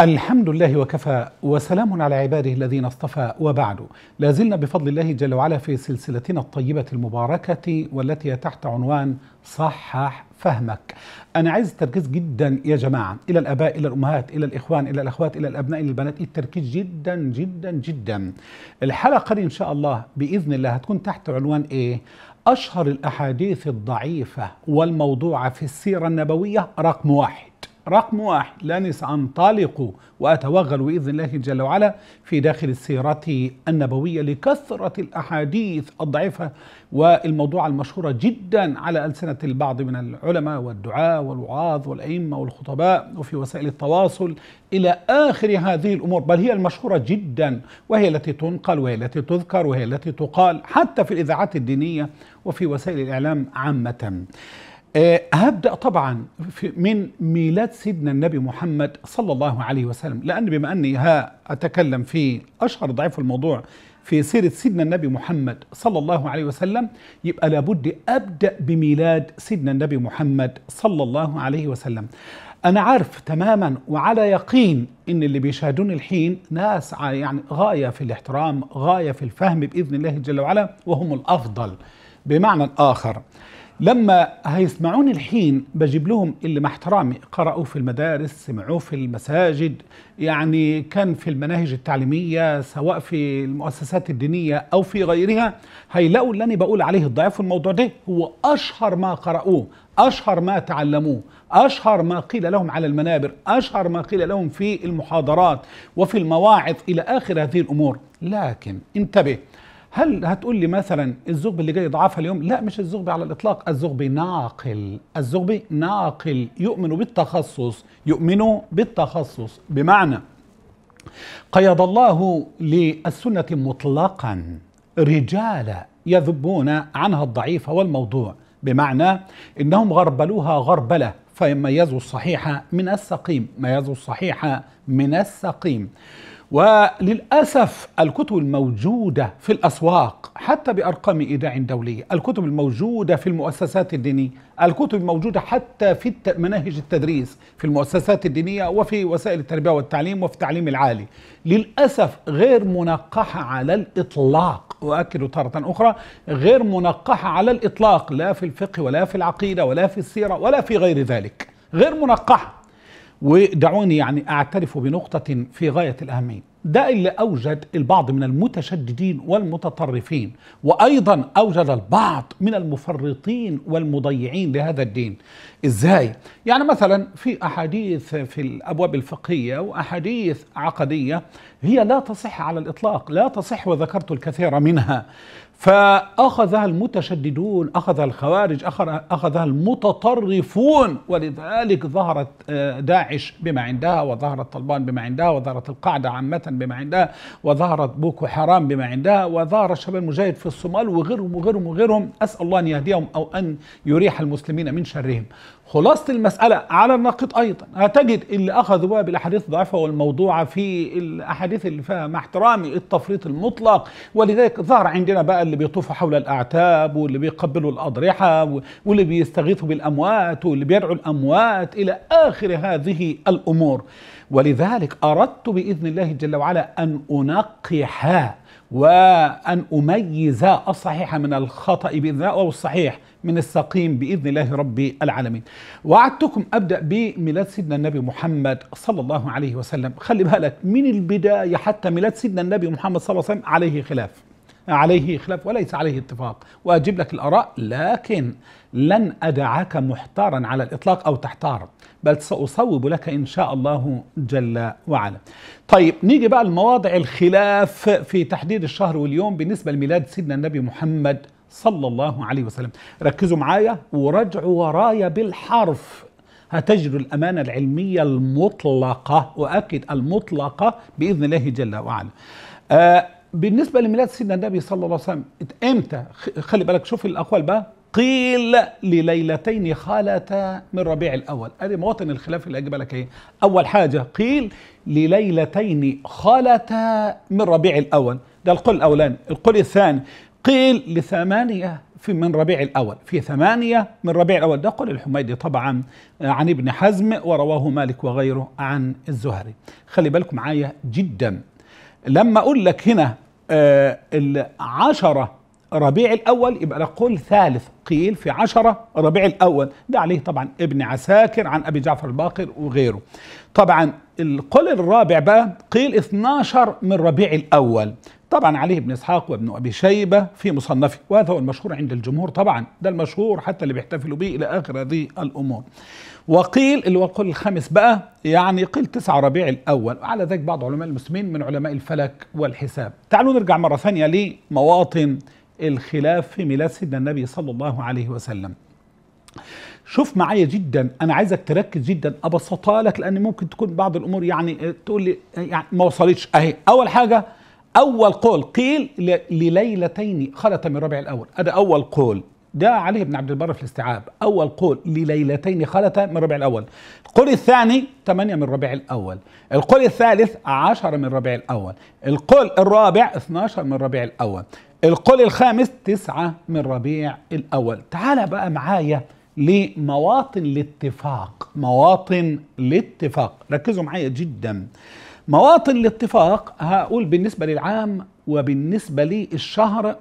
الحمد لله وكفى وسلام على عباده الذين اصطفى وبعد لازلنا بفضل الله جل وعلا في سلسلتنا الطيبة المباركة والتي تحت عنوان صحح فهمك أنا عايز التركيز جدا يا جماعة إلى الآباء إلى الأمهات إلى الإخوان إلى الأخوات إلى الأبناء إلى البنات التركيز جدا جدا جدا الحلقة دي إن شاء الله بإذن الله هتكون تحت عنوان إيه أشهر الأحاديث الضعيفة والموضوعة في السيرة النبوية رقم واحد رقم واحد لا ننطلق وأتوغل بإذن الله جل وعلا في داخل السيرة النبوية لكثرة الأحاديث الضعيفة والموضوع المشهورة جدا على ألسنة البعض من العلماء والدعاة والوعاظ والأئمة والخطباء وفي وسائل التواصل إلى آخر هذه الأمور بل هي المشهورة جدا وهي التي تنقل وهي التي تذكر وهي التي تقال حتى في الإذاعات الدينية وفي وسائل الإعلام عامة آه، هبدأ طبعا من ميلاد سيدنا النبي محمد صلى الله عليه وسلم لأن بما أني ها أتكلم في أشهر ضعيف الموضوع في سيرة سيدنا النبي محمد صلى الله عليه وسلم يبقى لابد أبدأ بميلاد سيدنا النبي محمد صلى الله عليه وسلم أنا عارف تماما وعلى يقين إن اللي بيشاهدوني الحين ناس يعني غاية في الاحترام غاية في الفهم بإذن الله جل وعلا وهم الأفضل بمعنى آخر لما هيسمعوني الحين بجيب لهم اللي مع احترامي قرأوا في المدارس سمعوه في المساجد يعني كان في المناهج التعليمية سواء في المؤسسات الدينية أو في غيرها هيلاقوا اللي أنا بقول عليه الضعيف في الموضوع ده هو أشهر ما قرأوه أشهر ما تعلموه أشهر ما قيل لهم على المنابر أشهر ما قيل لهم في المحاضرات وفي المواعظ إلى آخر هذه الأمور لكن انتبه هل هتقول لي مثلا الزغبي اللي جاي يضعفها اليوم لا مش الزغبي على الاطلاق الزغبي ناقل الزغبي ناقل يؤمن بالتخصص يؤمن بالتخصص بمعنى قيض الله للسنه مطلقا رجال يذبون عنها الضعيف والموضوع بمعنى انهم غربلوها غربله فيميزوا الصحيح من السقيم ميزوا الصحيح من السقيم وللأسف الكتب الموجودة في الأسواق حتى بأرقام إيداع دولية الكتب الموجودة في المؤسسات الدينية الكتب الموجودة حتى في مناهج التدريس في المؤسسات الدينية وفي وسائل التربية والتعليم وفي التعليم العالي للأسف غير منقحة على الإطلاق وأكد تارة أخرى غير منقحة على الإطلاق لا في الفقه ولا في العقيدة ولا في السيرة ولا في غير ذلك غير منقحة ودعوني يعني أعترف بنقطة في غاية الأهمية ده اللي أوجد البعض من المتشددين والمتطرفين وأيضا أوجد البعض من المفرطين والمضيعين لهذا الدين إزاي؟ يعني مثلا في أحاديث في الأبواب الفقهية وأحاديث عقدية هي لا تصح على الإطلاق لا تصح وذكرت الكثير منها فأخذها المتشددون أخذها الخوارج أخذها المتطرفون ولذلك ظهرت آه، داعش بما عندها وظهرت طالبان بما عندها وظهرت القاعدة عامة بما عندها وظهرت بوكو حرام بما عندها وظهر الشباب المجاهد في الصومال وغيرهم وغيرهم وغيرهم أسأل الله أن يهديهم أو أن يريح المسلمين من شرهم خلاصة المسألة على النقيض أيضا هتجد اللي أخذوا بقى بالأحاديث الضعيفة والموضوعة في الأحاديث اللي فيها مع احترامي التفريط المطلق ولذلك ظهر عندنا بقى اللي بيطوفوا حول الأعتاب واللي بيقبلوا الأضرحة واللي بيستغيثوا بالأموات واللي بيدعوا الأموات إلى آخر هذه الأمور ولذلك أردت بإذن الله جل وعلا أن أنقح وأن أميز الصحيح من الخطأ بإذن الله أو الصحيح من السقيم بإذن الله رب العالمين وعدتكم أبدأ بميلاد سيدنا النبي محمد صلى الله عليه وسلم خلي بالك من البداية حتى ميلاد سيدنا النبي محمد صلى الله عليه وسلم عليه خلاف عليه خلاف وليس عليه اتفاق وأجيب لك الآراء لكن لن أدعك محتارا على الإطلاق أو تحتار بل سأصوب لك إن شاء الله جل وعلا طيب نيجي بقى لمواضع الخلاف في تحديد الشهر واليوم بالنسبة لميلاد سيدنا النبي محمد صلى الله عليه وسلم ركزوا معايا ورجعوا ورايا بالحرف هتجدوا الأمانة العلمية المطلقة وأكد المطلقة بإذن الله جل وعلا آه بالنسبة لميلاد سيدنا النبي صلى الله عليه وسلم امتى خلي بالك شوف الأقوال بقى قيل لليلتين خالتا من ربيع الأول أدي مواطن الخلاف اللي أجيب لك إيه أول حاجة قيل لليلتين خالتا من ربيع الأول ده القول الأولاني القول الثاني قيل لثمانية في من ربيع الأول في ثمانية من ربيع الأول ده قول الحميدي طبعا آه، عن ابن حزم ورواه مالك وغيره عن الزهري خلي بالكم معايا جدا لما أقول لك هنا آه، العشرة ربيع الأول يبقى نقول ثالث قيل في عشرة ربيع الأول ده عليه طبعا ابن عساكر عن أبي جعفر الباقر وغيره طبعا القول الرابع بقى قيل 12 من ربيع الأول طبعا عليه ابن اسحاق وابن ابي شيبه في مصنفه وهذا هو المشهور عند الجمهور طبعا ده المشهور حتى اللي بيحتفلوا به الى اخر هذه الامور وقيل اللي هو القول الخامس بقى يعني قيل تسعة ربيع الاول على ذلك بعض علماء المسلمين من علماء الفلك والحساب تعالوا نرجع مره ثانيه لمواطن الخلاف في ميلاد سيدنا النبي صلى الله عليه وسلم شوف معايا جدا انا عايزك تركز جدا ابسطها لك لان ممكن تكون بعض الامور يعني آه، تقول لي آه، يعني ما وصلتش اهي اول حاجه اول قول قيل لليلتين خلت من ربيع الاول هذا اول قول ده علي بن عبد البر في الاستيعاب اول قول لليلتين خلت من ربيع الاول القول الثاني 8 من ربيع الاول القول الثالث 10 من ربيع الاول القول الرابع 12 من ربيع الاول القول الخامس تسعة من ربيع الأول تعال بقى معايا لمواطن الاتفاق مواطن الاتفاق ركزوا معايا جدا مواطن الاتفاق هقول بالنسبة للعام وبالنسبة للشهر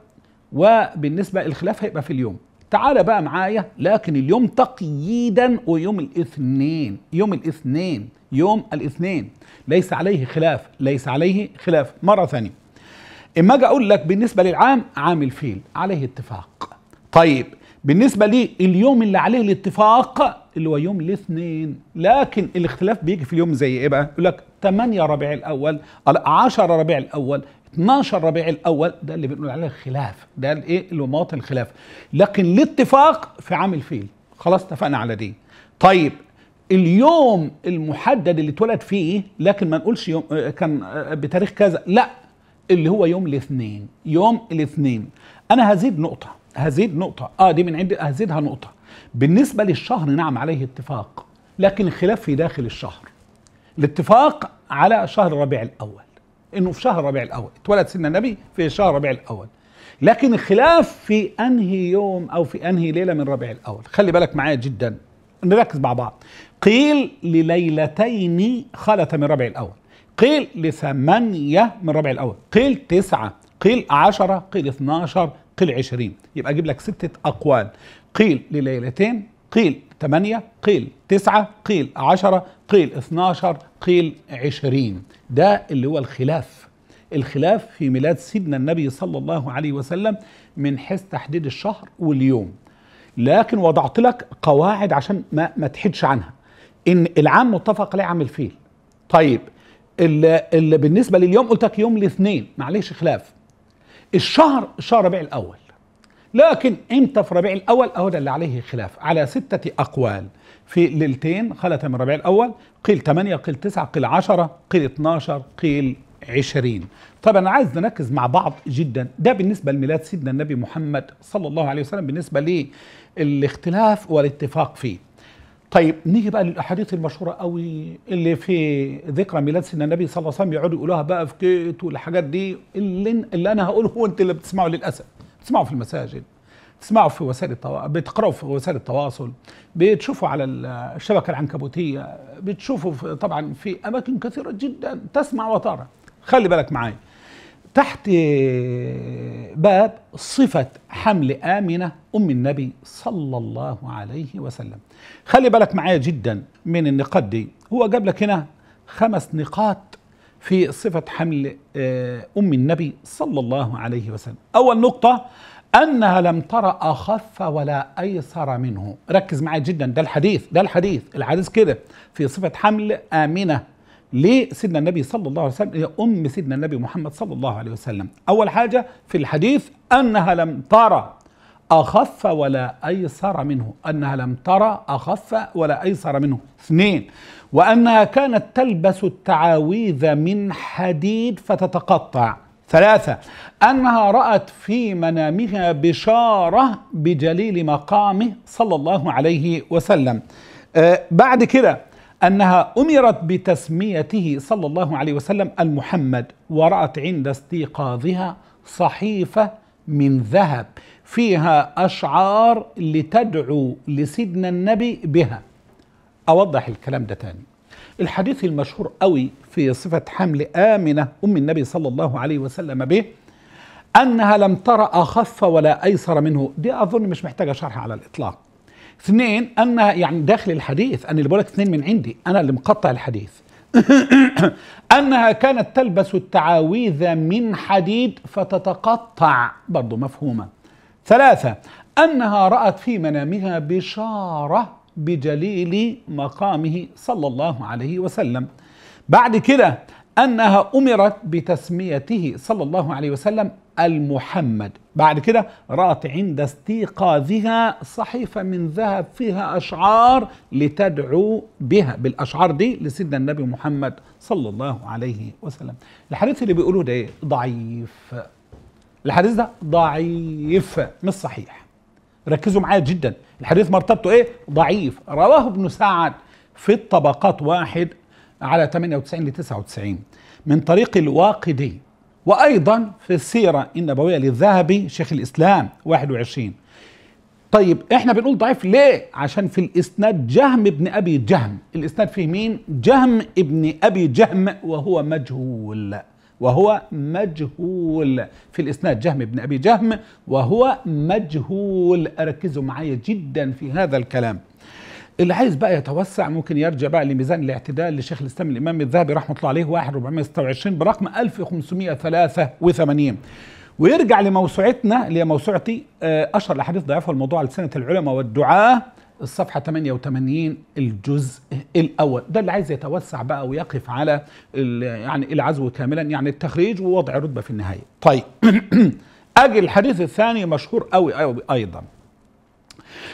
وبالنسبة الخلاف هيبقى في اليوم تعال بقى معايا لكن اليوم تقييدا ويوم الاثنين يوم الاثنين يوم الاثنين ليس عليه خلاف ليس عليه خلاف مرة ثانية اما اجي اقول لك بالنسبه للعام عام الفيل عليه اتفاق طيب بالنسبه لي اليوم اللي عليه الاتفاق اللي هو يوم الاثنين لكن الاختلاف بيجي في اليوم زي ايه بقى يقول لك 8 ربيع الاول 10 ربيع الاول 12 ربيع الاول ده اللي بنقول عليه الخلاف ده الايه اللي هو مواطن الخلاف لكن الاتفاق في عام الفيل خلاص اتفقنا على دي طيب اليوم المحدد اللي اتولد فيه لكن ما نقولش يوم آه، كان آه، بتاريخ كذا لا اللي هو يوم الاثنين يوم الاثنين انا هزيد نقطه هزيد نقطه اه دي من عندي هزيدها نقطه بالنسبه للشهر نعم عليه اتفاق لكن الخلاف في داخل الشهر الاتفاق على شهر ربيع الاول انه في شهر ربيع الاول اتولد سيدنا النبي في شهر ربيع الاول لكن الخلاف في انهي يوم او في انهي ليله من ربيع الاول خلي بالك معايا جدا نركز مع بعض قيل لليلتين خلت من ربيع الاول قيل لثمانية من ربع الأول قيل تسعة قيل عشرة قيل اثناشر قيل عشرين يبقى أجيب لك ستة أقوال قيل لليلتين قيل ثمانية قيل تسعة قيل عشرة قيل اثناشر قيل عشرين ده اللي هو الخلاف الخلاف في ميلاد سيدنا النبي صلى الله عليه وسلم من حيث تحديد الشهر واليوم لكن وضعت لك قواعد عشان ما, ما تحدش عنها ان العام متفق عليه عام الفيل طيب اللي, اللي بالنسبه لليوم قلت لك يوم الاثنين معلش خلاف الشهر شهر ربيع الاول لكن امتى في ربيع الاول اهو ده اللي عليه خلاف على سته اقوال في ليلتين خلت من ربيع الاول قيل 8 قيل 9 قيل 10 قيل 12 قيل 20 طب انا عايز نركز مع بعض جدا ده بالنسبه لميلاد سيدنا النبي محمد صلى الله عليه وسلم بالنسبه للاختلاف والاتفاق فيه طيب نيجي بقى للاحاديث المشهوره قوي اللي في ذكرى ميلاد سيدنا النبي صلى الله عليه وسلم يقعدوا يقولوها بقى في كيت والحاجات دي اللي, اللي انا هقوله هو انت اللي بتسمعه للاسف بتسمعه في المساجد بتسمعوا في وسائل التواصل بتقراوا في وسائل التواصل بتشوفوا على الشبكه العنكبوتيه بتشوفوا في طبعا في اماكن كثيره جدا تسمع وترى خلي بالك معايا تحت باب صفة حمل آمنة أم النبي صلى الله عليه وسلم خلي بالك معايا جدا من النقاط دي هو جاب لك هنا خمس نقاط في صفة حمل آه، أم النبي صلى الله عليه وسلم أول نقطة أنها لم ترى أخف ولا أيسر منه ركز معايا جدا ده الحديث ده الحديث الحديث كده في صفة حمل آمنة ليه سيدنا النبي صلى الله عليه وسلم هي أم سيدنا النبي محمد صلى الله عليه وسلم أول حاجة في الحديث أنها لم ترى أخف ولا أيسر منه أنها لم ترى أخف ولا أيسر منه اثنين وأنها كانت تلبس التعاويذ من حديد فتتقطع ثلاثة أنها رأت في منامها بشارة بجليل مقامه صلى الله عليه وسلم آه بعد كده أنها أمرت بتسميته صلى الله عليه وسلم المحمد ورأت عند استيقاظها صحيفة من ذهب فيها أشعار لتدعو لسيدنا النبي بها أوضح الكلام ده تاني الحديث المشهور قوي في صفة حمل آمنة أم النبي صلى الله عليه وسلم به أنها لم ترى أخف ولا أيسر منه دي أظن مش محتاجة شرح على الإطلاق اثنين ان يعني داخل الحديث انا اللي بقول لك اثنين من عندي انا اللي مقطع الحديث انها كانت تلبس التعاويذ من حديد فتتقطع برضه مفهومه ثلاثه انها رات في منامها بشاره بجليل مقامه صلى الله عليه وسلم بعد كده أنها أمرت بتسميته صلى الله عليه وسلم المحمد بعد كده رأت عند استيقاظها صحيفة من ذهب فيها أشعار لتدعو بها بالأشعار دي لسيدنا النبي محمد صلى الله عليه وسلم الحديث اللي بيقولوه ده ايه ضعيف الحديث ده ضعيف مش صحيح ركزوا معايا جدا الحديث مرتبته ايه ضعيف رواه ابن سعد في الطبقات واحد على 98 ل 99 من طريق الواقدي وأيضا في السيرة النبوية للذهبي شيخ الإسلام 21 طيب احنا بنقول ضعيف ليه عشان في الاسناد جهم ابن ابي جهم الاسناد فيه مين جهم ابن ابي جهم وهو مجهول وهو مجهول في الاسناد جهم ابن ابي جهم وهو مجهول ركزوا معايا جدا في هذا الكلام اللي عايز بقى يتوسع ممكن يرجع بقى لميزان الاعتدال لشيخ الاسلام الامام الذهبي رحمه الله عليه 1426 برقم 1583 ويرجع لموسوعتنا اللي هي موسوعتي آه، اشهر الاحاديث ضعيفه الموضوع لسنه العلماء والدعاه الصفحة 88 الجزء الأول ده اللي عايز يتوسع بقى ويقف على يعني العزو كاملا يعني التخريج ووضع رتبة في النهاية طيب أجي الحديث الثاني مشهور قوي أيوة، أيضا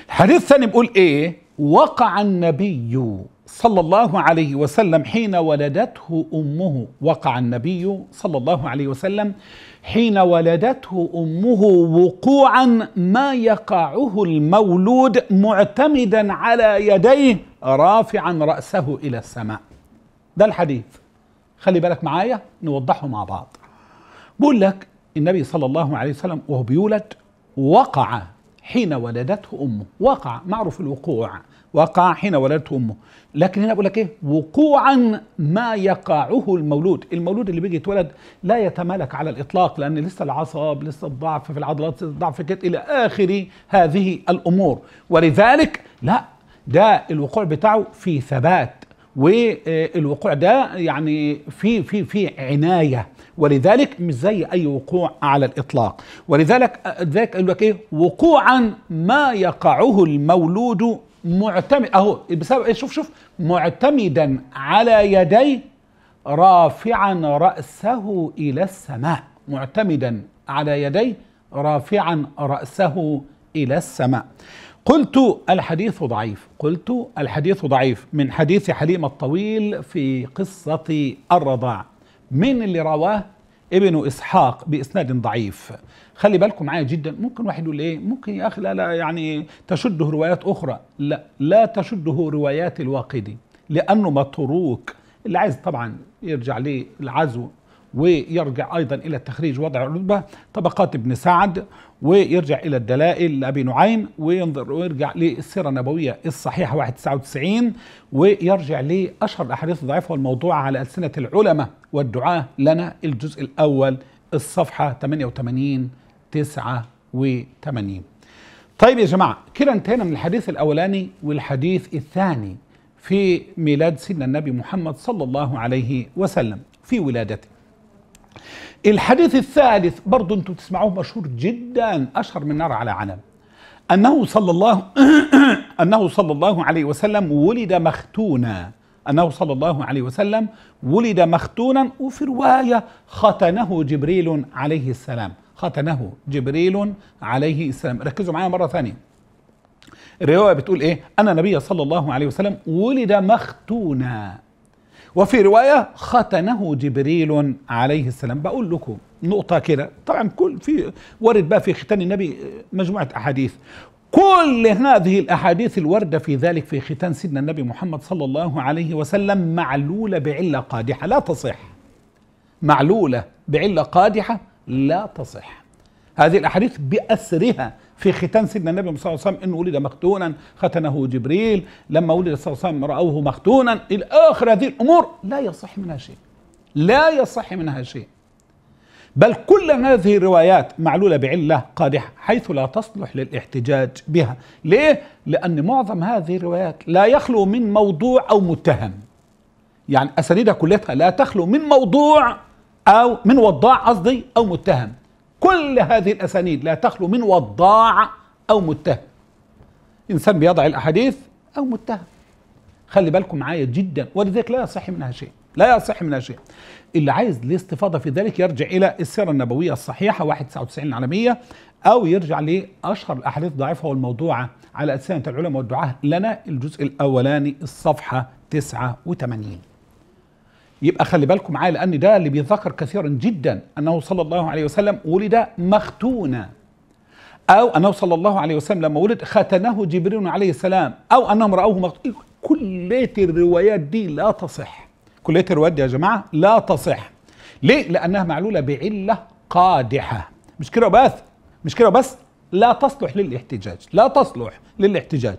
الحديث الثاني بيقول إيه وقع النبي صلى الله عليه وسلم حين ولدته امه وقع النبي صلى الله عليه وسلم حين ولدته امه وقوعا ما يقعه المولود معتمدا على يديه رافعا راسه الى السماء ده الحديث خلي بالك معايا نوضحه مع بعض بقول لك النبي صلى الله عليه وسلم وهو بيولد وقع حين ولدته امه وقع معروف الوقوع وقع حين ولدته امه لكن هنا بقول لك ايه وقوعا ما يقعه المولود المولود اللي بيجي يتولد لا يتمالك على الاطلاق لان لسه العصب لسه الضعف في العضلات الضعف كده الى اخر هذه الامور ولذلك لا ده الوقوع بتاعه في ثبات والوقوع ده يعني في في في عنايه ولذلك مش زي اي وقوع على الاطلاق ولذلك ذلك يقول لك ايه وقوعا ما يقعه المولود معتمد اهو بسبب إيه؟ شوف شوف معتمدا على يديه رافعا راسه الى السماء معتمدا على يديه رافعا راسه الى السماء قلت الحديث ضعيف قلت الحديث ضعيف من حديث حليم الطويل في قصة الرضاع من اللي رواه ابن اسحاق باسناد ضعيف خلي بالكم معايا جدا ممكن واحد يقول ايه ممكن يا اخي لا لا يعني تشده روايات اخرى لا لا تشده روايات الواقدي لانه متروك اللي عايز طبعا يرجع للعزو ويرجع أيضا إلى التخريج وضع الرتبة طبقات ابن سعد ويرجع إلى الدلائل لأبي نعيم وينظر ويرجع للسيرة النبوية الصحيحة 199 ويرجع لأشهر الأحاديث الضعيفة والموضوعة على ألسنة العلماء والدعاة لنا الجزء الأول الصفحة 88 89 طيب يا جماعة كده انتهينا من الحديث الأولاني والحديث الثاني في ميلاد سيدنا النبي محمد صلى الله عليه وسلم في ولادته الحديث الثالث برضو انتم تسمعوه مشهور جدا اشهر من نار على عنب انه صلى الله انه صلى الله عليه وسلم ولد مختونا انه صلى الله عليه وسلم ولد مختونا وفي روايه ختنه جبريل عليه السلام ختنه جبريل عليه السلام ركزوا معايا مره ثانيه الروايه بتقول ايه ان النبي صلى الله عليه وسلم ولد مختونا وفي رواية ختنه جبريل عليه السلام بقول لكم نقطة كده طبعا كل في ورد بقى في ختان النبي مجموعة أحاديث كل هذه الأحاديث الوردة في ذلك في ختان سيدنا النبي محمد صلى الله عليه وسلم معلولة بعلة قادحة لا تصح معلولة بعلة قادحة لا تصح هذه الأحاديث بأسرها في ختان سيدنا النبي صلى الله عليه وسلم انه ولد مختونا ختنه جبريل لما ولد صلى الله عليه وسلم راوه مختونا الى اخر هذه الامور لا يصح منها شيء لا يصح منها شيء بل كل هذه الروايات معلولة بعلة قادحة حيث لا تصلح للاحتجاج بها ليه؟ لأن معظم هذه الروايات لا يخلو من موضوع أو متهم يعني أسانيدها كلها لا تخلو من موضوع أو من وضاع قصدي أو متهم كل هذه الأسانيد لا تخلو من وضاع أو متهم إنسان بيضع الأحاديث أو متهم خلي بالكم معايا جدا ولذلك لا يصح منها شيء لا يصح منها شيء اللي عايز الاستفاضة في ذلك يرجع إلى السيرة النبوية الصحيحة 199 العالمية أو يرجع لأشهر الأحاديث الضعيفة والموضوعة على ألسنة العلماء والدعاة لنا الجزء الأولاني الصفحة 89 يبقى خلي بالكم معايا لان ده اللي بيتذكر كثيرا جدا انه صلى الله عليه وسلم ولد مختونا او انه صلى الله عليه وسلم لما ولد ختنه جبريل عليه السلام او انهم راوه مختونا إيه، كليه الروايات دي لا تصح كليه الروايات دي يا جماعه لا تصح ليه لانها معلوله بعله قادحه مش كده بس مش كده بس لا تصلح للاحتجاج لا تصلح للاحتجاج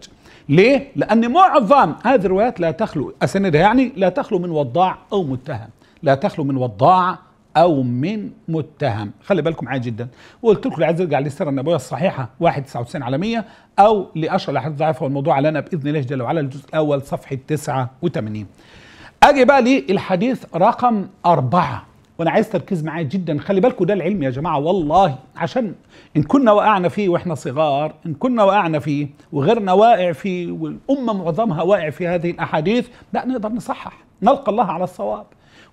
ليه؟ لأن معظم هذه الروايات لا تخلو أسندها يعني لا تخلو من وضاع أو متهم لا تخلو من وضاع أو من متهم خلي بالكم عادي جدا وقلت لكم عايز ارجع للسيرة النبوية الصحيحة 199 على 100 أو لأشهر الأحاديث الضعيفة والموضوع علينا بإذن الله جل وعلا الجزء الأول صفحة 89 أجي بقى للحديث رقم أربعة وانا عايز تركيز معايا جدا خلي بالكم ده العلم يا جماعه والله عشان ان كنا وقعنا فيه واحنا صغار ان كنا وقعنا فيه وغيرنا واقع فيه والامه معظمها واقع في هذه الاحاديث لا نقدر نصحح نلقى الله على الصواب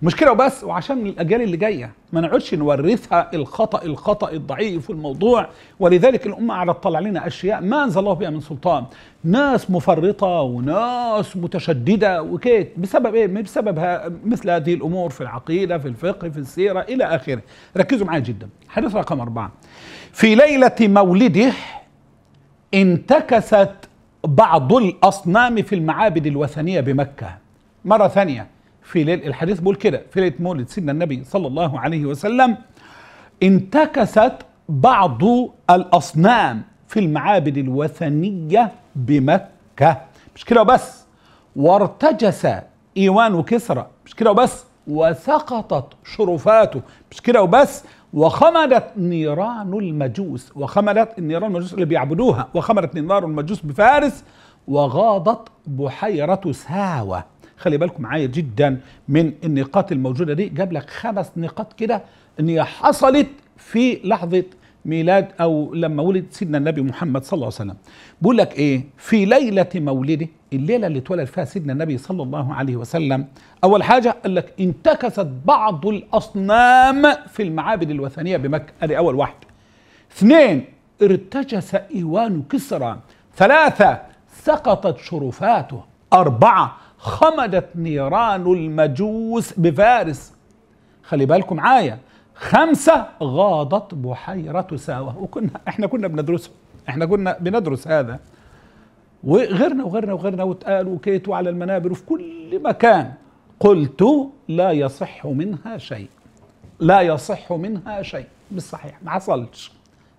مشكله وبس وعشان الاجيال اللي جايه ما نقعدش نورثها الخطا الخطا الضعيف والموضوع ولذلك الامه على تطلع لنا اشياء ما انزل الله بها من سلطان ناس مفرطه وناس متشدده وكيت بسبب ايه بسبب مثل هذه الامور في العقيده في الفقه في السيره الى اخره ركزوا معايا جدا حديث رقم أربعة في ليله مولده انتكست بعض الاصنام في المعابد الوثنيه بمكه مره ثانيه في ليل الحديث بيقول كده في ليله مولد سيدنا النبي صلى الله عليه وسلم انتكست بعض الاصنام في المعابد الوثنيه بمكه مش كده وبس وارتجس ايوان كسرى مش كده وبس وسقطت شرفاته مش كده وبس وخمدت نيران المجوس وخمدت النيران المجوس اللي بيعبدوها وخمدت نيران المجوس بفارس وغاضت بحيرة ساوة خلي بالكم معايا جدا من النقاط الموجوده دي جاب لك خمس نقاط كده ان هي حصلت في لحظه ميلاد او لما ولد سيدنا النبي محمد صلى الله عليه وسلم بيقول لك ايه في ليله مولده الليله اللي اتولد فيها سيدنا النبي صلى الله عليه وسلم اول حاجه قال لك انتكست بعض الاصنام في المعابد الوثنيه بمكه ادي اول واحده اثنين ارتجس ايوان كسرى ثلاثه سقطت شرفاته أربعة خمدت نيران المجوس بفارس خلي بالكم معايا خمسة غاضت بحيرة ساوة وكنا احنا كنا بندرسه احنا كنا بندرس هذا وغيرنا وغيرنا وغيرنا وتقالوا وكيتوا على المنابر وفي كل مكان قلت لا يصح منها شيء لا يصح منها شيء مش صحيح ما حصلش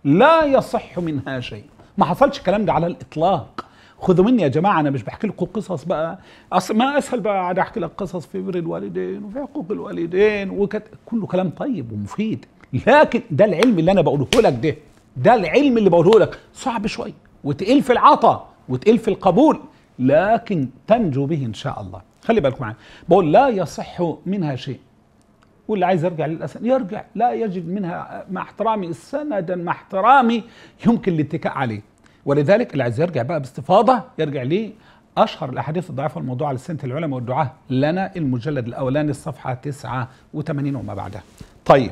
لا يصح منها شيء ما حصلش الكلام ده على الإطلاق خذوا مني يا جماعه انا مش بحكي لكم قصص بقى اصل ما اسهل بقى قاعد احكي لك قصص في بر الوالدين وفي حقوق الوالدين وكت... كله كلام طيب ومفيد لكن ده العلم اللي انا بقوله لك ده ده العلم اللي بقوله لك صعب شوي وتقيل في العطاء وتقيل في القبول لكن تنجو به ان شاء الله خلي بالكم معايا بقول لا يصح منها شيء واللي عايز يرجع للاسف يرجع لا يجد منها مع احترامي سندا مع احترامي يمكن الاتكاء عليه ولذلك اللي عايز يرجع بقى باستفاضه يرجع ليه اشهر الاحاديث الضعيفه الموضوع على سنه العلماء والدعاه لنا المجلد الاولاني الصفحه 89 وما بعدها. طيب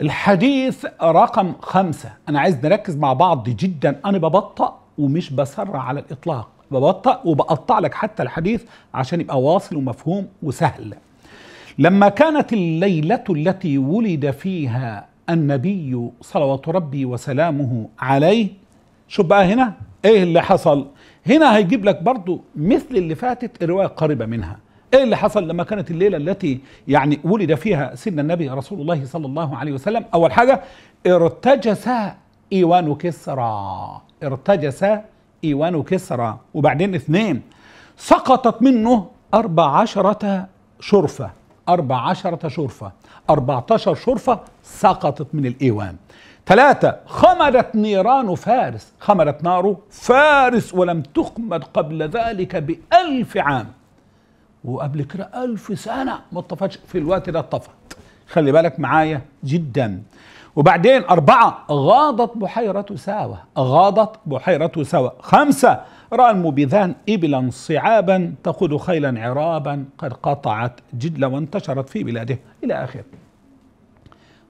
الحديث رقم خمسة أنا عايز نركز مع بعض جدا أنا ببطأ ومش بسرع على الإطلاق ببطأ وبقطع لك حتى الحديث عشان يبقى واصل ومفهوم وسهل لما كانت الليلة التي ولد فيها النبي صلوات ربي وسلامه عليه شوف بقى هنا ايه اللي حصل هنا هيجيب لك برضو مثل اللي فاتت رواية قريبة منها ايه اللي حصل لما كانت الليله التي يعني ولد فيها سيدنا النبي رسول الله صلى الله عليه وسلم اول حاجه ارتجس ايوان كسرى ارتجس ايوان كسرى وبعدين اثنين سقطت منه أربع عشرة شرفة أربع عشرة شرفة أربعة عشر شرفة سقطت من الإيوان ثلاثة خمرت نيران فارس خمرت نار فارس ولم تخمد قبل ذلك بألف عام وقبل كده ألف سنة ما اتطفتش في الوقت ده اتطفت خلي بالك معايا جدا وبعدين أربعة غاضت بحيرة ساوة غاضت بحيرة ساوة خمسة رأى المبيذان إبلا صعابا تقود خيلا عرابا قد قطعت جدلا وانتشرت في بلاده إلى آخره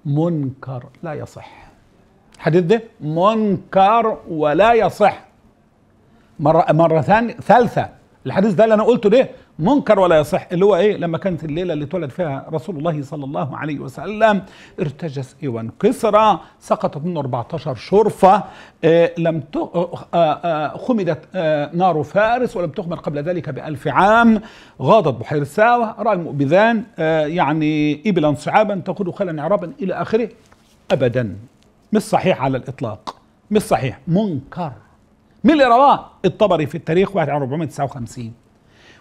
منكر لا يصح الحديث ده منكر ولا يصح مرة مرة ثانية ثالثة الحديث ده اللي أنا قلته ده منكر ولا يصح اللي هو إيه لما كانت الليلة اللي اتولد فيها رسول الله صلى الله عليه وسلم ارتجس إيوان كسرى سقطت منه 14 شرفة اه لم آه، آه، آه، خمدت نار فارس ولم تخمر قبل ذلك بألف عام غاضت بحير الساوة رأى المؤبذان يعني إبلا صعابا تقود خلا عرابا إلى آخره أبدا مش صحيح على الاطلاق مش صحيح منكر مين اللي رواه الطبري في التاريخ 1459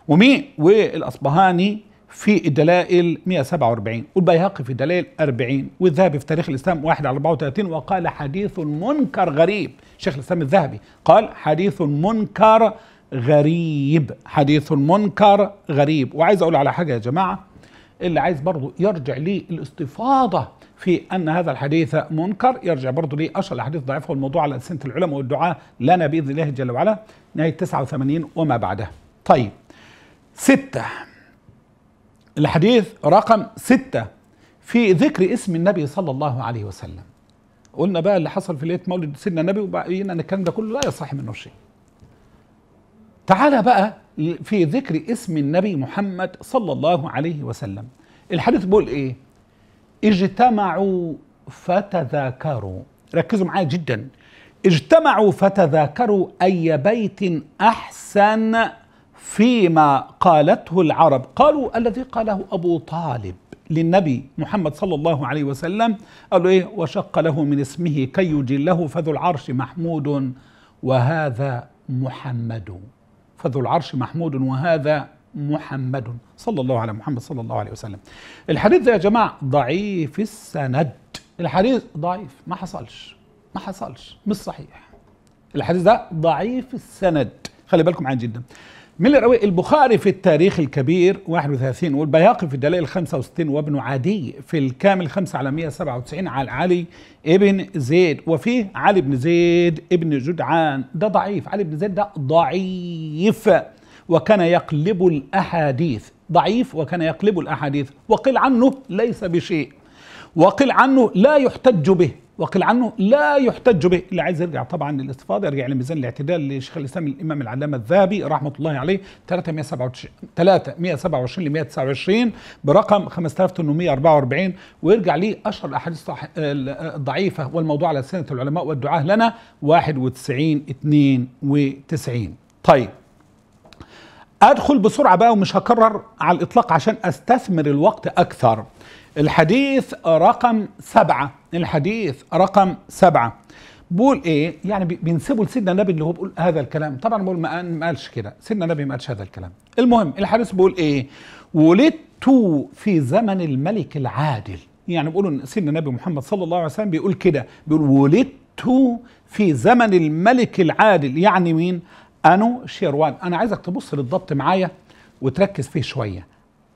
ومين والاصبهاني في الدلائل 147 والبيهقي في الدلائل 40 والذهبي في تاريخ الاسلام 1 على 34 وقال حديث منكر غريب شيخ الاسلام الذهبي قال حديث منكر غريب حديث منكر غريب وعايز اقول على حاجه يا جماعه اللي عايز برضه يرجع للاستفاضه في أن هذا الحديث منكر يرجع برضه لأشهر الأحاديث ضعيفه والموضوع على ألسنة العلماء والدعاء لنا بإذن الله جل وعلا نهاية 89 وما بعدها طيب ستة الحديث رقم ستة في ذكر اسم النبي صلى الله عليه وسلم قلنا بقى اللي حصل في ليله مولد سيدنا النبي وبقينا ان الكلام ده كله لا يصح منه شيء تعالى بقى في ذكر اسم النبي محمد صلى الله عليه وسلم الحديث بيقول ايه اجتمعوا فتذاكروا ركزوا معايا جدا اجتمعوا فتذاكروا أي بيت أحسن فيما قالته العرب قالوا الذي قاله أبو طالب للنبي محمد صلى الله عليه وسلم قال له إيه وشق له من اسمه كي يجله فذو العرش محمود وهذا محمد فذو العرش محمود وهذا محمد صلى الله على محمد صلى الله عليه وسلم الحديث ده يا جماعة ضعيف السند الحديث ضعيف ما حصلش ما حصلش مش صحيح الحديث ده ضعيف السند خلي بالكم عن جدا من اللي البخاري في التاريخ الكبير 31 والبياقي في الدلائل 65 وابن عدي في الكامل 5 على 197 على علي ابن زيد وفيه علي بن زيد ابن جدعان ده ضعيف علي بن زيد ده ضعيف وكان يقلب الأحاديث ضعيف وكان يقلب الأحاديث وقيل عنه ليس بشيء وقيل عنه لا يحتج به وقيل عنه لا يحتج به اللي عايز يرجع طبعا للاستفاضه يرجع لميزان الاعتدال لشيخ الاسلام الامام العلامه الذهبي رحمه الله عليه 327 327 ل 129 برقم 5844 ويرجع لي اشهر الاحاديث الضعيفه والموضوع على سنه العلماء والدعاه لنا 91 92 طيب ادخل بسرعه بقى ومش هكرر على الاطلاق عشان استثمر الوقت اكثر الحديث رقم سبعة الحديث رقم سبعة بقول ايه يعني بينسبوا لسيدنا النبي اللي هو بيقول هذا الكلام طبعا بقول ما قالش كده سيدنا النبي ما قالش هذا الكلام المهم الحديث بيقول ايه ولدت في زمن الملك العادل يعني بيقولوا ان سيدنا النبي محمد صلى الله عليه وسلم بيقول كده بيقول ولدت في زمن الملك العادل يعني مين انو شيروان انا عايزك تبص للضبط معايا وتركز فيه شويه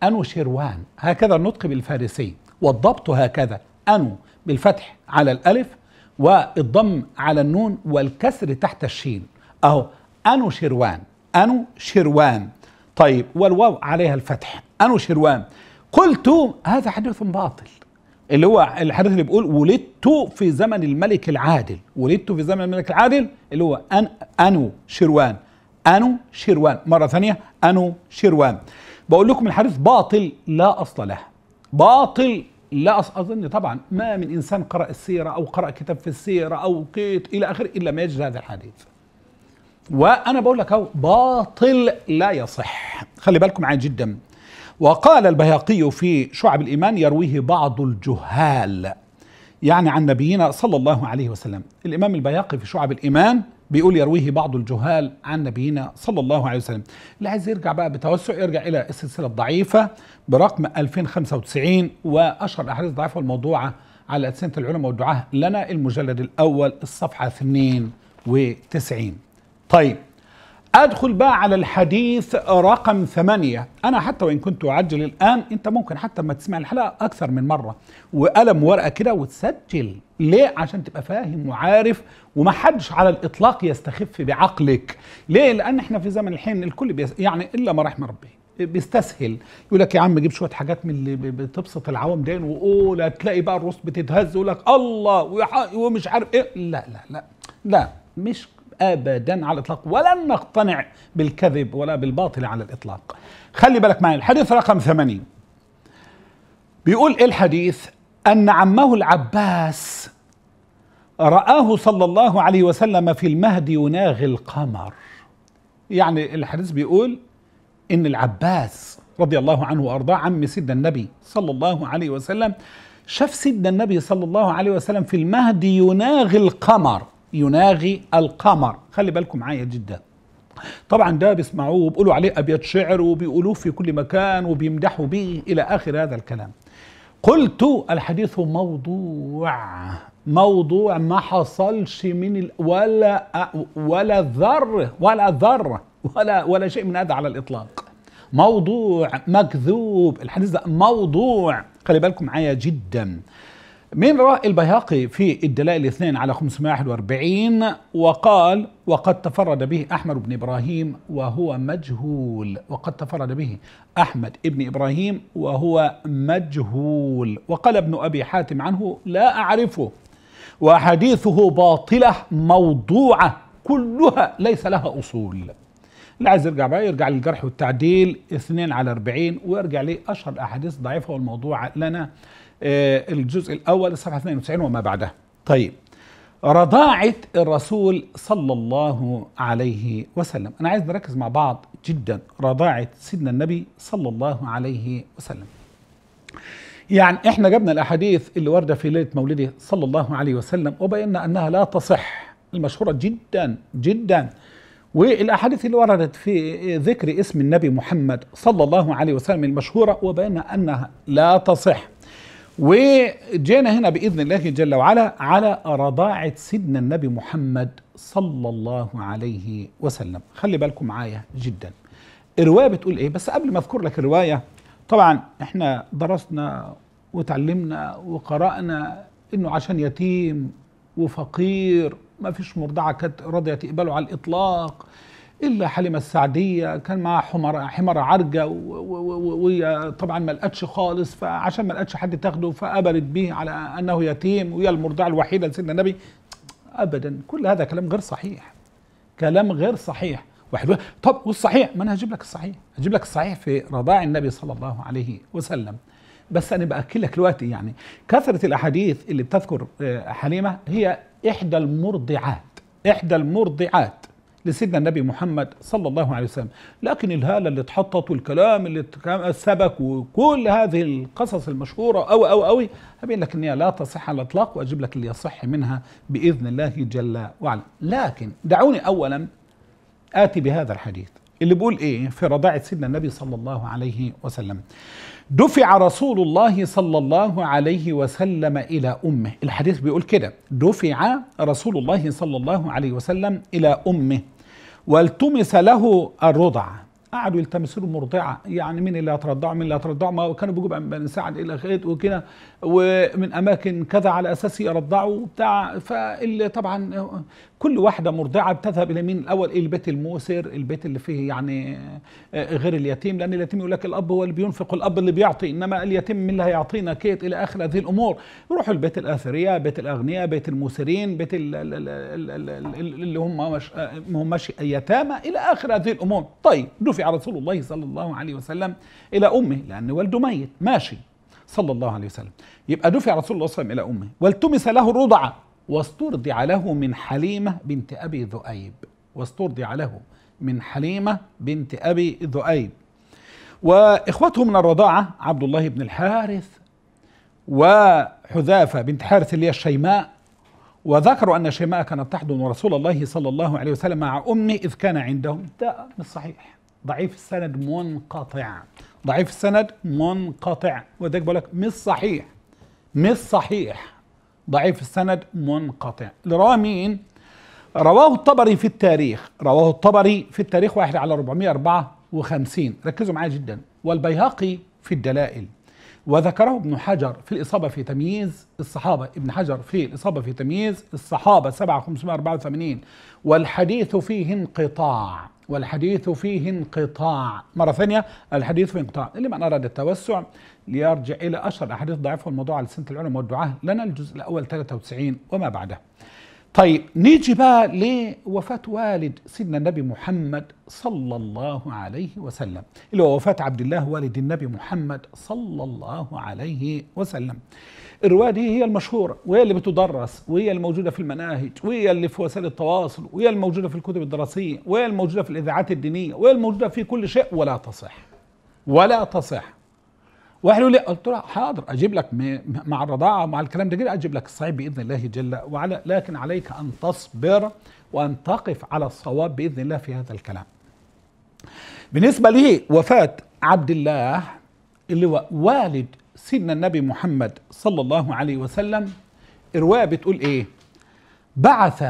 انو شيروان هكذا النطق بالفارسي والضبط هكذا انو بالفتح على الالف والضم على النون والكسر تحت الشين اهو انو شيروان انو شيروان طيب والواو عليها الفتح انو شيروان قلت هذا حديث باطل اللي هو الحديث اللي بيقول ولدت في زمن الملك العادل ولدت في زمن الملك العادل اللي هو أن أنو شروان أنو شروان مرة ثانية أنو شروان بقول لكم الحديث باطل لا أصل له باطل لا أظن طبعا ما من إنسان قرأ السيرة أو قرأ كتاب في السيرة أو قيت إلى آخره إلا ما يجد هذا الحديث وأنا بقول لك أهو باطل لا يصح خلي بالكم معايا جدا وقال البيهقي في شعب الإيمان يرويه بعض الجهال يعني عن نبينا صلى الله عليه وسلم الإمام البيهقي في شعب الإيمان بيقول يرويه بعض الجهال عن نبينا صلى الله عليه وسلم اللي عايز يرجع بقى بتوسع يرجع إلى السلسلة الضعيفة برقم 2095 وأشهر الأحاديث الضعيفة والموضوعة على ألسنة العلماء والدعاة لنا المجلد الأول الصفحة 92 طيب ادخل بقى على الحديث رقم ثمانية انا حتى وان كنت اعجل الان انت ممكن حتى ما تسمع الحلقة اكثر من مرة وقلم ورقة كده وتسجل ليه عشان تبقى فاهم وعارف وما حدش على الاطلاق يستخف بعقلك ليه لان احنا في زمن الحين الكل بيس... يعني الا ما رحم ربي بيستسهل يقول لك يا عم جيب شويه حاجات من اللي بتبسط العوام دين وقول تلاقي بقى الروس بتتهز يقول لك الله ومش عارف ايه لا لا لا لا مش ابدا على الاطلاق ولن نقتنع بالكذب ولا بالباطل على الاطلاق خلي بالك معي الحديث رقم 80 بيقول ايه الحديث ان عمه العباس رآه صلى الله عليه وسلم في المهد يناغي القمر يعني الحديث بيقول ان العباس رضي الله عنه وارضاه عم سيدنا النبي صلى الله عليه وسلم شاف سيدنا النبي صلى الله عليه وسلم في المهد يناغي القمر يناغي القمر خلي بالكم معايا جدا طبعا ده بيسمعوه وبيقولوا عليه ابيات شعر وبيقولوه في كل مكان وبيمدحوا به الى اخر هذا الكلام قلت الحديث موضوع موضوع ما حصلش من ال... ولا ولا ذر ولا ذر ولا ولا شيء من هذا على الاطلاق موضوع مكذوب الحديث ده موضوع خلي بالكم معايا جدا من رأى البيهقي في الدلائل الاثنين على 541 وقال وقد تفرد به أحمد بن إبراهيم وهو مجهول وقد تفرد به أحمد بن إبراهيم وهو مجهول وقال ابن أبي حاتم عنه لا أعرفه وأحاديثه باطلة موضوعة كلها ليس لها أصول اللي عايز يرجع بقى يرجع للجرح والتعديل 2 على 40 ويرجع لأشهر الأحاديث الضعيفة والموضوعة لنا آه، الجزء الأول الصفحة 92 وما بعدها طيب رضاعة الرسول صلى الله عليه وسلم أنا عايز نركز مع بعض جدا رضاعة سيدنا النبي صلى الله عليه وسلم يعني احنا جبنا الاحاديث اللي وردة في ليله مولده صلى الله عليه وسلم وبينا انها لا تصح المشهوره جدا جدا والاحاديث اللي وردت في ذكر اسم النبي محمد صلى الله عليه وسلم المشهوره وبينا انها لا تصح وجينا هنا باذن الله جل وعلا على رضاعه سيدنا النبي محمد صلى الله عليه وسلم خلي بالكم معايا جدا الروايه بتقول ايه بس قبل ما اذكر لك الروايه طبعا احنا درسنا وتعلمنا وقرانا انه عشان يتيم وفقير ما فيش مرضعه كانت راضيه تقبله على الاطلاق الا حليمه السعديه كان معاها حمر حمار عرجه وهي طبعا ما لقتش خالص فعشان ما لقتش حد تاخده فقبلت به على انه يتيم وهي المرضعه الوحيده لسيدنا النبي ابدا كل هذا كلام غير صحيح كلام غير صحيح واحد طب والصحيح ما انا هجيب لك الصحيح هجيب لك الصحيح في رضاع النبي صلى الله عليه وسلم بس انا باكد لك دلوقتي يعني كثره الاحاديث اللي بتذكر آه، حليمه هي احدى المرضعات احدى المرضعات لسيدنا النبي محمد صلى الله عليه وسلم لكن الهالة اللي اتحطت والكلام اللي سبك وكل هذه القصص المشهورة أو أو أو هبين لك أنها لا تصح على الإطلاق وأجيب لك اللي يصح منها بإذن الله جل وعلا لكن دعوني أولا آتي بهذا الحديث اللي بيقول ايه في رضاعة سيدنا النبي صلى الله عليه وسلم دفع رسول الله صلى الله عليه وسلم إلى أمه الحديث بيقول كده دفع رسول الله صلى الله عليه وسلم إلى أمه والتمس له الرضع قعدوا يلتمسوا له مرضعه يعني مين اللي هترضعه مين اللي هترضعه ما كانوا بيجوا بن سعد الى غيت وكده ومن اماكن كذا على اساس يرضعوا بتاع فاللي طبعا كل واحده مرضعه بتذهب الى مين الاول البيت الموسر البيت اللي فيه يعني آه، غير اليتيم لان اليتيم يقول لك الاب هو اللي بينفق الاب اللي بيعطي انما اليتيم من اللي هيعطينا كيت الى اخر هذه الامور يروحوا البيت الاثريه بيت الاغنياء بيت الموسرين بيت اللي هم مش آه، هم يتامى الى اخر هذه الامور طيب دفع رسول الله صلى الله عليه وسلم إلى أمه لأن والده ميت ماشي صلى الله عليه وسلم يبقى دفع رسول الله صلى الله عليه وسلم إلى أمه والتمس له الرضع واسترضع له من حليمة بنت أبي ذؤيب واسترضع له من حليمة بنت أبي ذؤيب وإخوته من الرضاعة عبد الله بن الحارث وحذافة بنت حارث اللي هي الشيماء وذكروا أن شيماء كانت تحضن رسول الله صلى الله عليه وسلم مع أمه إذ كان عندهم ده مش صحيح ضعيف السند منقطع ضعيف السند منقطع وذلك بقول لك مش صحيح مش صحيح ضعيف السند منقطع لرواه مين رواه الطبري في التاريخ رواه الطبري في التاريخ واحد على 454 ركزوا معايا جدا والبيهقي في الدلائل وذكره ابن حجر في الإصابة في تمييز الصحابة ابن حجر في الإصابة في تمييز الصحابة 7584 والحديث فيه انقطاع والحديث فيه انقطاع مرة ثانية الحديث فيه انقطاع لمن أراد التوسع ليرجع إلى أشهر الأحاديث ضعيفه الموضوع على سنة العلم والدعاء لنا الجزء الأول 93 وما بعده طيب نيجي بقى لوفاة والد سيدنا النبي محمد صلى الله عليه وسلم اللي هو وفاة عبد الله والد النبي محمد صلى الله عليه وسلم الرواية دي هي المشهورة وهي اللي بتدرس وهي الموجودة في المناهج وهي اللي في وسائل التواصل وهي الموجودة في الكتب الدراسية وهي الموجودة في الإذاعات الدينية وهي الموجودة في كل شيء ولا تصح ولا تصح واحد يقول لي قلت له حاضر اجيب لك مع الرضاعه مع الكلام ده كده اجيب لك الصحيح باذن الله جل وعلا لكن عليك ان تصبر وان تقف على الصواب باذن الله في هذا الكلام. بالنسبه لي وفاه عبد الله اللي هو والد سيدنا النبي محمد صلى الله عليه وسلم الروايه بتقول ايه بعث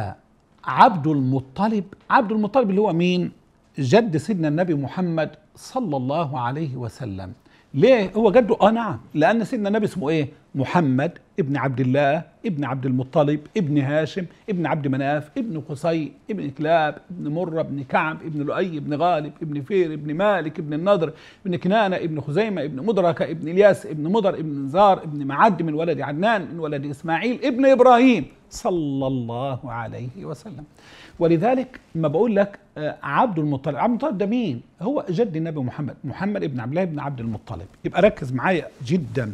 عبد المطلب عبد المطلب اللي هو مين جد سيدنا النبي محمد صلى الله عليه وسلم ليه هو جده اه نعم لان سيدنا النبي اسمه ايه محمد ابن عبد الله ابن عبد المطلب ابن هاشم ابن عبد مناف ابن قصي ابن كلاب ابن مرة ابن كعب ابن لؤي ابن غالب ابن فير ابن مالك ابن النضر ابن كنانة ابن خزيمة ابن مدركة ابن الياس ابن مضر ابن نزار ابن معد من ولد عدنان من ولد إسماعيل ابن إبراهيم صلى الله عليه وسلم ولذلك ما بقول لك آه، عبد المطلب عبد المطلب ده مين هو جد النبي محمد محمد ابن عبد الله ابن عبد المطلب يبقى ركز معايا جدا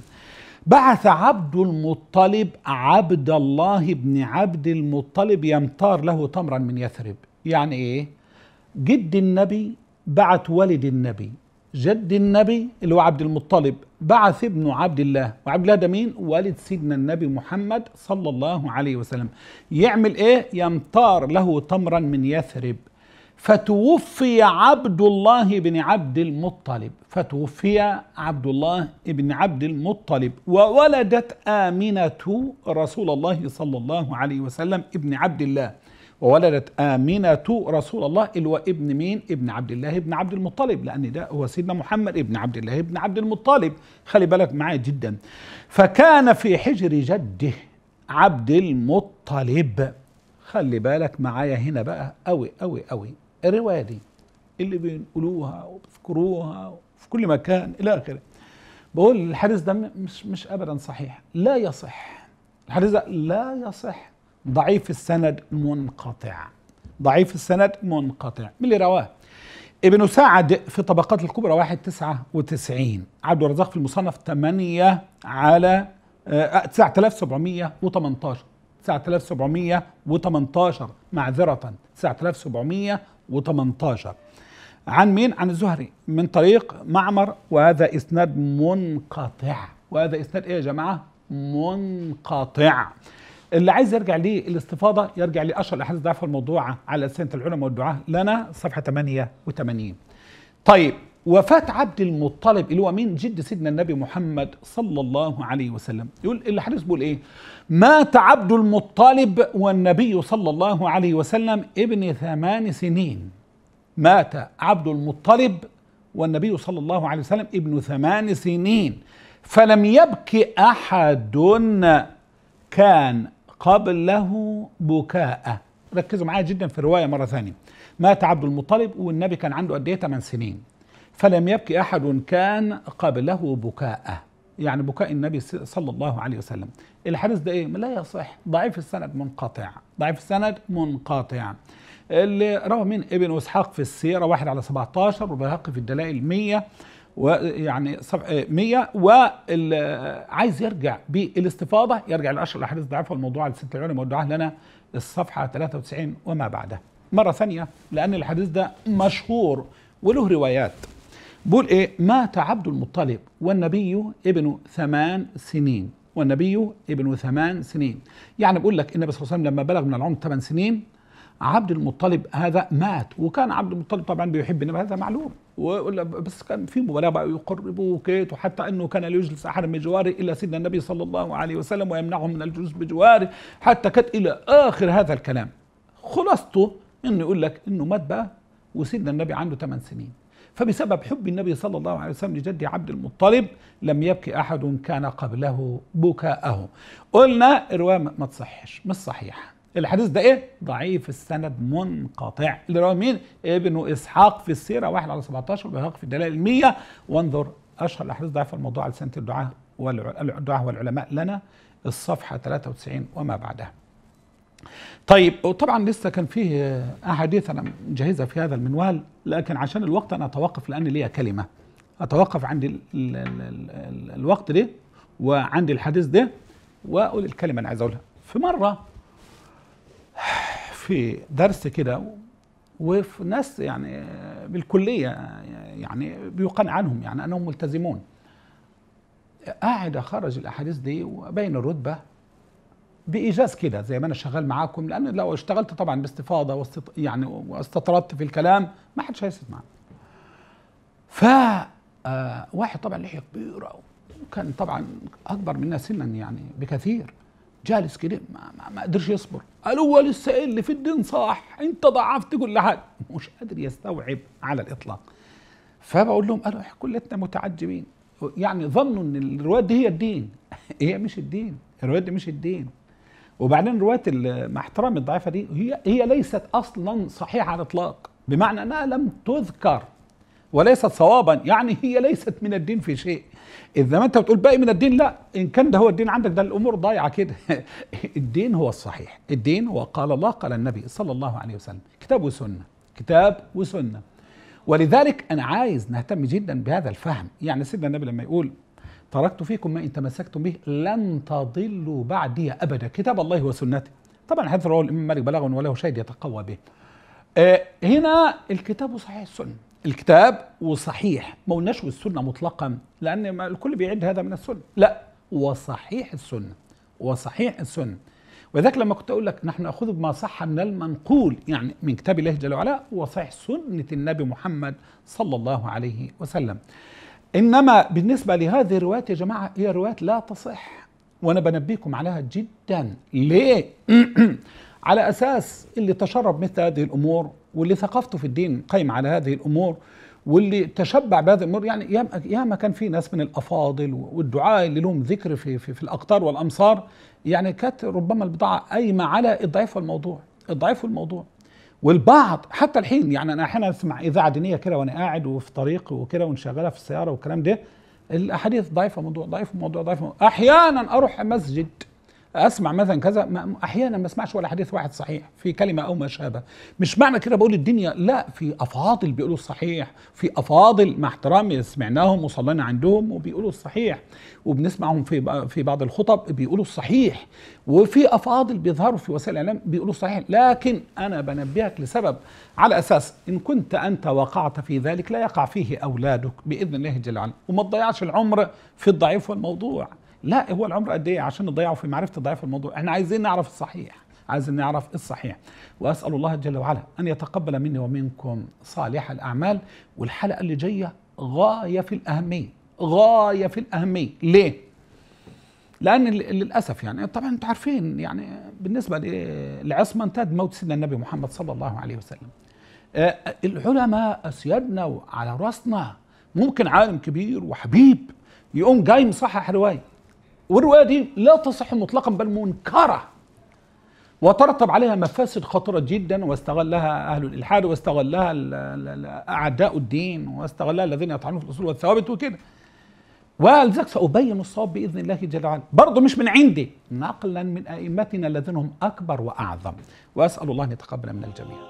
بعث عبد المطلب عبد الله بن عبد المطلب يمتار له تمرا من يثرب يعني ايه جد النبي بعت والد النبي جد النبي اللي هو عبد المطلب بعث ابن عبد الله وعبد الله ده مين والد سيدنا النبي محمد صلى الله عليه وسلم يعمل ايه يمتار له تمرا من يثرب فتوفي عبد الله بن عبد المطلب فتوفي عبد الله بن عبد المطلب وولدت آمنة رسول الله صلى الله عليه وسلم ابن عبد الله وولدت آمنة رسول الله اللي هو ابن مين؟ ابن عبد الله ابن عبد المطلب لأن ده هو سيدنا محمد ابن عبد الله ابن عبد المطلب خلي بالك معايا جدا فكان في حجر جده عبد المطلب خلي بالك معايا هنا بقى قوي قوي قوي الروايه دي اللي بينقلوها وبيذكروها في كل مكان الى اخره بقول الحديث ده مش مش ابدا صحيح لا يصح الحديث ده لا يصح ضعيف السند منقطع ضعيف السند منقطع من اللي رواه ابن سعد في طبقات الكبرى واحد تسعة وتسعين عبد الرزاق في المصنف تمانية على آه، تسعة آلاف سبعمية وتمنتاشر تسعة آلاف سبعمية وتمنتاشر معذرة تسعة آلاف سبعمية و18 عن مين؟ عن الزهري من طريق معمر وهذا اسناد منقطع وهذا اسناد ايه يا جماعه؟ منقطع اللي عايز يرجع ليه الاستفاضه يرجع لاشهر الاحاديث ضعف الموضوعه على سنه العلماء والدعاه لنا صفحه 88 طيب وفاة عبد المطلب اللي هو مين جد سيدنا النبي محمد صلى الله عليه وسلم يقول الحديث بيقول ايه مات عبد المطلب والنبي صلى الله عليه وسلم ابن ثمان سنين مات عبد المطلب والنبي صلى الله عليه وسلم ابن ثمان سنين فلم يبك احد كان قبله بكاء ركزوا معايا جدا في الروايه مره ثانيه مات عبد المطلب والنبي كان عنده قد ايه 8 سنين فلم يبكي أحد كان قبله بكاء يعني بكاء النبي صلى الله عليه وسلم الحديث ده ايه لا يصح ضعيف السند منقطع ضعيف السند منقطع اللي روى من ابن اسحاق في السيره واحد على 17 والبيهقي في الدلائل 100 ويعني 100 آه، وعايز يرجع بالاستفاضه يرجع لاشهر الاحاديث الضعيفه على لست العلماء ودعاه لنا الصفحه 93 وما بعدها مره ثانيه لان الحديث ده مشهور وله روايات بقول ايه مات عبد المطلب والنبي ابن ثمان سنين والنبي ابن ثمان سنين يعني بقول لك النبي صلى الله عليه وسلم لما بلغ من العمر ثمان سنين عبد المطلب هذا مات وكان عبد المطلب طبعا بيحب النبي هذا معلوم بس كان في مبالغه بقى يقربوا وكيت وحتى انه كان لا يجلس احد من جواره الا سيدنا النبي صلى الله عليه وسلم ويمنعهم من الجلوس بجواره حتى كت الى اخر هذا الكلام خلاصته انه يقول لك انه مات بقى وسيدنا النبي عنده ثمان سنين فبسبب حب النبي صلى الله عليه وسلم لجد عبد المطلب لم يبكي أحد كان قبله بكاءه قلنا الرواية ما تصحش مش صحيحة الحديث ده ايه ضعيف السند منقطع اللي رواه مين ابن اسحاق في السيره 1 على 17 والبيهقي في الدلائل 100 وانظر اشهر الاحاديث ضعيف الموضوع على سنه الدعاء والدعاء والعلماء لنا الصفحه 93 وما بعدها طيب وطبعا لسه كان فيه احاديث انا مجهزها في هذا المنوال لكن عشان الوقت انا اتوقف لان ليا كلمه اتوقف عند الـ الـ الـ الـ الوقت ده وعند الحديث ده واقول الكلمه اللي عايز اقولها في مره في درس كده وفي ناس يعني بالكليه يعني بيقال عنهم يعني انهم ملتزمون قاعد اخرج الاحاديث دي وبين الرتبه بايجاز كده زي ما انا شغال معاكم لان لو اشتغلت طبعا باستفاضه واستط... يعني واستطردت في الكلام ما حدش هيسمع ف آه، واحد طبعا لحيه كبيره وكان طبعا اكبر منا سنا يعني بكثير جالس كده ما, ما, ما قدرش يصبر قال هو لسه ايه اللي في الدين صح انت ضعفت كل حاجه مش قادر يستوعب على الاطلاق فبقول لهم قالوا كلنا متعجبين يعني ظنوا ان الروايات دي هي الدين هي مش الدين الروايات دي مش الدين وبعدين روايه مع احترامي الضعيفه دي هي هي ليست اصلا صحيحه على الاطلاق بمعنى انها لم تذكر وليست صوابا يعني هي ليست من الدين في شيء اذا ما انت بتقول باقي من الدين لا ان كان ده هو الدين عندك ده الامور ضايعه كده الدين هو الصحيح الدين هو قال الله قال النبي صلى الله عليه وسلم كتاب وسنه كتاب وسنه ولذلك انا عايز نهتم جدا بهذا الفهم يعني سيدنا النبي لما يقول تركت فيكم ما إن تمسكتم به لن تضلوا بعدي أبدا كتاب الله وسنته طبعا حديث رواه الإمام مالك بلاغ وله شاهد يتقوى به آه، هنا الكتاب وصحيح السنة الكتاب وصحيح ما قلناش السنة مطلقا لأن الكل بيعد هذا من السنة لا وصحيح السنة وصحيح السنة وذلك لما كنت أقول لك نحن نأخذ بما صح من المنقول يعني من كتاب الله جل وعلا وصحيح سنة النبي محمد صلى الله عليه وسلم إنما بالنسبة لهذه الروايات يا جماعة هي روايات لا تصح وأنا بنبيكم عليها جدا ليه؟ على أساس اللي تشرب مثل هذه الأمور واللي ثقافته في الدين قايم على هذه الأمور واللي تشبع بهذه الامور يعني يا ما كان في ناس من الافاضل والدعاء اللي لهم ذكر في في, في الاقطار والامصار يعني كانت ربما البضاعه قايمه على الضعيف الموضوع الضعيف الموضوع والبعض حتى الحين يعني انا احيانا اسمع اذاعه دينيه كده وانا قاعد وفي طريق وكده ونشغلها في السياره والكلام ده الاحاديث ضعيفه موضوع ضعيف موضوع ضعيف احيانا اروح مسجد اسمع مثلا كذا احيانا ما اسمعش ولا حديث واحد صحيح في كلمه او ما شابه مش معنى كده بقول الدنيا لا في افاضل بيقولوا الصحيح في افاضل مع احترامي سمعناهم وصلينا عندهم وبيقولوا الصحيح وبنسمعهم في في بعض الخطب بيقولوا الصحيح وفي افاضل بيظهروا في وسائل الاعلام بيقولوا الصحيح لكن انا بنبهك لسبب على اساس ان كنت انت وقعت في ذلك لا يقع فيه اولادك باذن الله جل وعلا وما تضيعش العمر في الضعيف والموضوع لا هو العمر قد ايه عشان نضيعه في معرفه تضييع الموضوع احنا عايزين نعرف الصحيح عايزين نعرف الصحيح واسال الله جل وعلا ان يتقبل مني ومنكم صالح الاعمال والحلقه اللي جايه غايه في الاهميه غايه في الاهميه ليه لان للاسف يعني طبعا انتم عارفين يعني بالنسبه للعصمه امتد موت سيدنا النبي محمد صلى الله عليه وسلم آه، العلماء اسيادنا وعلى راسنا ممكن عالم كبير وحبيب يقوم جاي مصحح روايه والرواية دي لا تصح مطلقا بل منكرة وترتب عليها مفاسد خطيرة جدا واستغلها أهل الإلحاد واستغلها أعداء الدين واستغلها الذين يطعنون في الأصول والثوابت وكده ولذلك سأبين الصواب بإذن الله جل وعلا برضه مش من عندي نقلا من أئمتنا الذين هم أكبر وأعظم وأسأل الله أن يتقبل من الجميع